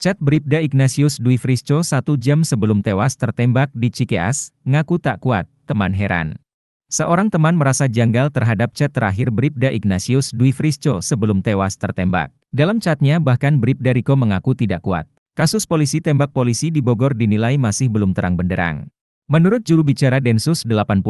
Chat Bribda Ignatius Dwi Frisco satu jam sebelum tewas tertembak di Cikeas, ngaku tak kuat, teman heran. Seorang teman merasa janggal terhadap chat terakhir Bribda Ignatius Dwi Frisco sebelum tewas tertembak. Dalam chatnya bahkan Bribda Riko mengaku tidak kuat. Kasus polisi tembak polisi di Bogor dinilai masih belum terang benderang. Menurut juru bicara Densus 88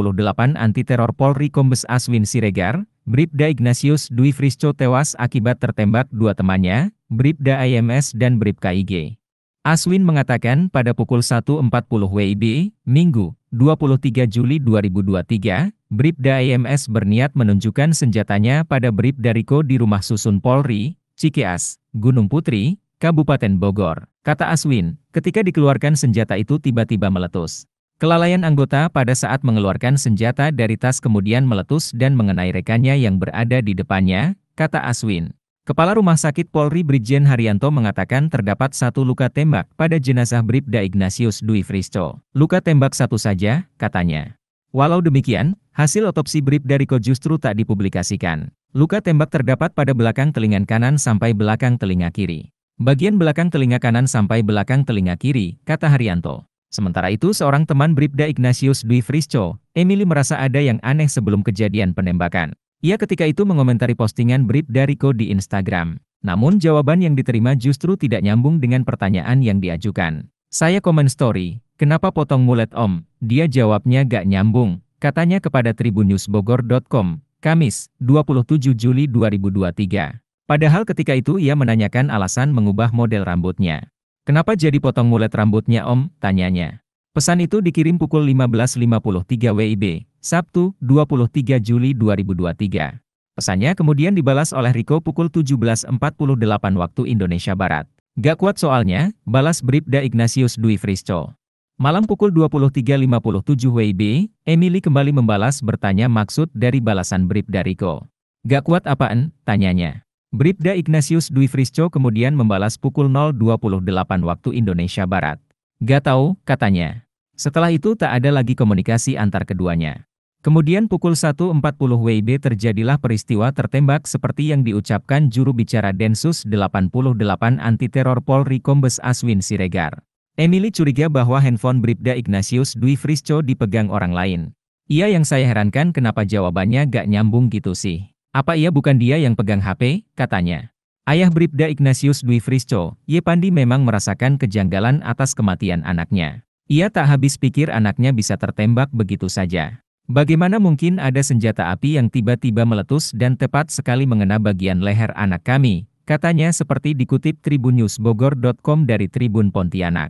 anti teror Polri Kombes Aswin Siregar, Bribda Ignatius Dwi Frisco tewas akibat tertembak dua temannya, Bribda IMS dan Bribka IG. Aswin mengatakan pada pukul 1.40 WIB, Minggu, 23 Juli 2023, Bribda IMS berniat menunjukkan senjatanya pada Bribda Riko di rumah susun Polri, Cikeas, Gunung Putri, Kabupaten Bogor. Kata Aswin, ketika dikeluarkan senjata itu tiba-tiba meletus. Kelalaian anggota pada saat mengeluarkan senjata dari tas kemudian meletus dan mengenai rekannya yang berada di depannya, kata Aswin. Kepala Rumah Sakit Polri Brigjen Haryanto mengatakan terdapat satu luka tembak pada jenazah Bribda Ignatius Dwi Fristo. Luka tembak satu saja, katanya. Walau demikian, hasil otopsi Bribda Riko justru tak dipublikasikan. Luka tembak terdapat pada belakang telinga kanan sampai belakang telinga kiri. Bagian belakang telinga kanan sampai belakang telinga kiri, kata Haryanto. Sementara itu seorang teman Bribda Ignatius Dwi Frisco, Emily merasa ada yang aneh sebelum kejadian penembakan. Ia ketika itu mengomentari postingan Bribda Riko di Instagram. Namun jawaban yang diterima justru tidak nyambung dengan pertanyaan yang diajukan. Saya komen story, kenapa potong mulet om? Dia jawabnya gak nyambung, katanya kepada tribunnews.bogor.com, Kamis, 27 Juli 2023. Padahal ketika itu ia menanyakan alasan mengubah model rambutnya. Kenapa jadi potong mulet rambutnya om? Tanyanya. Pesan itu dikirim pukul 15.53 WIB, Sabtu, 23 Juli 2023. Pesannya kemudian dibalas oleh Riko pukul 17.48 waktu Indonesia Barat. Gak kuat soalnya, balas Bribda Ignatius Dwi Frisco. Malam pukul 23.57 WIB, Emily kembali membalas bertanya maksud dari balasan Bribda Riko. Gak kuat apaan, tanyanya. Bribda Ignatius Dwi Frisco kemudian membalas pukul 0.28 waktu Indonesia Barat. Gak tahu, katanya. Setelah itu tak ada lagi komunikasi antar keduanya. Kemudian pukul 1.40 WIB terjadilah peristiwa tertembak seperti yang diucapkan juru bicara Densus 88 anti teror Polri Kombes Aswin Siregar. Emily curiga bahwa handphone Bribda Ignatius Dwi Frisco dipegang orang lain. Ia yang saya herankan kenapa jawabannya gak nyambung gitu sih. Apa ia bukan dia yang pegang HP, katanya. Ayah Bribda Ignatius Dwi Frisco, Yepandi memang merasakan kejanggalan atas kematian anaknya. Ia tak habis pikir anaknya bisa tertembak begitu saja. Bagaimana mungkin ada senjata api yang tiba-tiba meletus dan tepat sekali mengena bagian leher anak kami, katanya seperti dikutip tribunnews bogor.com dari Tribun Pontianak.